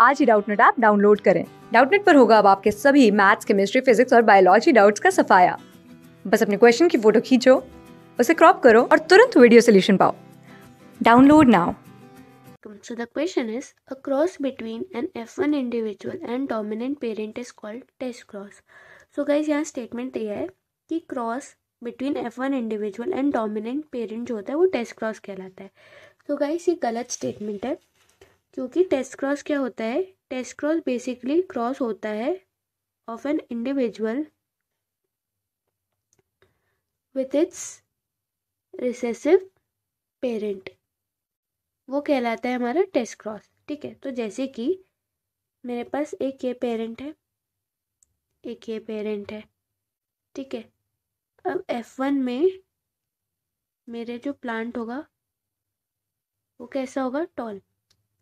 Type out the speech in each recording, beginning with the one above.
आज ही Doubtnut app download करें डाउटनेट पर होगा अब आपके सभी मैथ्स केमिस्ट्री फिजिक्स और बायोलॉजी डाउट्स का सफाया बस अपने क्वेश्चन की फोटो खींचो उसे क्रॉप करो और तुरंत वीडियो सोल्यूशन पाओ download now So the question is a cross between an F1 individual and dominant parent is called test cross. So guys यहाँ statement दिया है कि cross between F one individual and dominant parent जो होता है वो test cross कहलाता है तो so गाइस ये गलत statement है क्योंकि टेस्ट क्रॉस क्या होता है टेस्ट क्रॉस बेसिकली क्रॉस होता है of an individual with its recessive parent वो कहलाता है हमारा टेस्ट क्रॉस ठीक है तो जैसे कि मेरे पास एक ये पेरेंट है एक ये पेरेंट है ठीक है अब एफ़ वन में मेरे जो प्लांट होगा वो कैसा होगा टॉल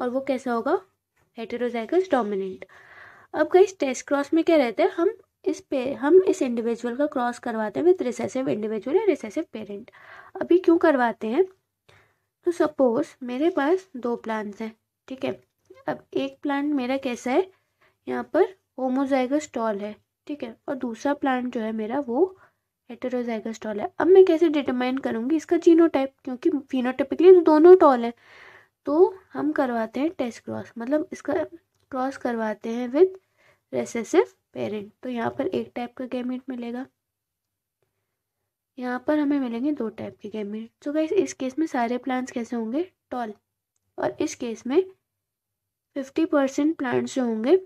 और वो कैसा होगा हेटेरोजाइगस डोमिनेंट अब कई टेस्ट क्रॉस में क्या रहता है हम इस पे हम इस इंडिविजुअल का क्रॉस करवाते हैं विथ रिसेसिव इंडिविजुअल या रिसेसिव पेरेंट अभी क्यों करवाते हैं तो सपोज मेरे पास दो प्लांट्स हैं ठीक है अब एक प्लांट मेरा कैसा है यहाँ पर होमोजाइगस टॉल है ठीक है और दूसरा प्लांट जो है मेरा वो हेटेरोजाइगस टॉल है अब मैं कैसे डिटरमाइन करूँगी इसका जीनोटाइप क्योंकि फिनोटिपिकली दोनों टॉल हैं तो हम करवाते हैं टेस्ट क्रॉस मतलब इसका क्रॉस करवाते हैं विद रेसेसिव पेरेंट तो यहाँ पर एक टाइप का गैमेट मिलेगा यहाँ पर हमें मिलेंगे दो टाइप के गैमेट सो गाइस इस केस में सारे प्लांट्स कैसे होंगे टॉल और इस केस में फिफ्टी परसेंट प्लांट्स जो होंगे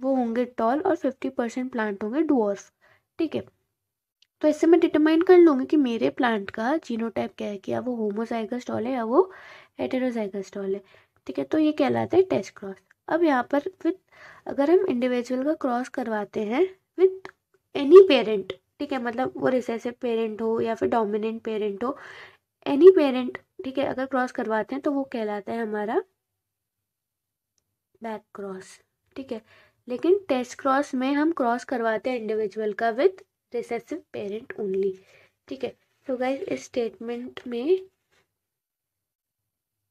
वो होंगे टॉल और फिफ्टी परसेंट प्लांट होंगे डुअर्फ ठीक है तो इससे मैं डिटरमाइन कर लूँगी कि मेरे प्लांट का जीनोटाइप क्या है या वो होमोसाइकस टॉल है या वो हेटेरोजाइगस डॉल है ठीक है तो ये कहलाता है टेस्ट क्रॉस अब यहाँ पर विथ अगर हम इंडिविजुअल का क्रॉस करवाते हैं विथ एनी पेरेंट ठीक है मतलब वो रिसेसिव पेरेंट हो या फिर डोमिनेंट पेरेंट हो एनी पेरेंट ठीक है अगर क्रॉस करवाते हैं तो वो कहलाता है हमारा बैक क्रॉस ठीक है लेकिन टेस्ट क्रॉस में हम क्रॉस करवाते हैं इंडिविजुअल का विथ रिसेसिव पेरेंट ओनली ठीक है तो गाइज इस स्टेटमेंट में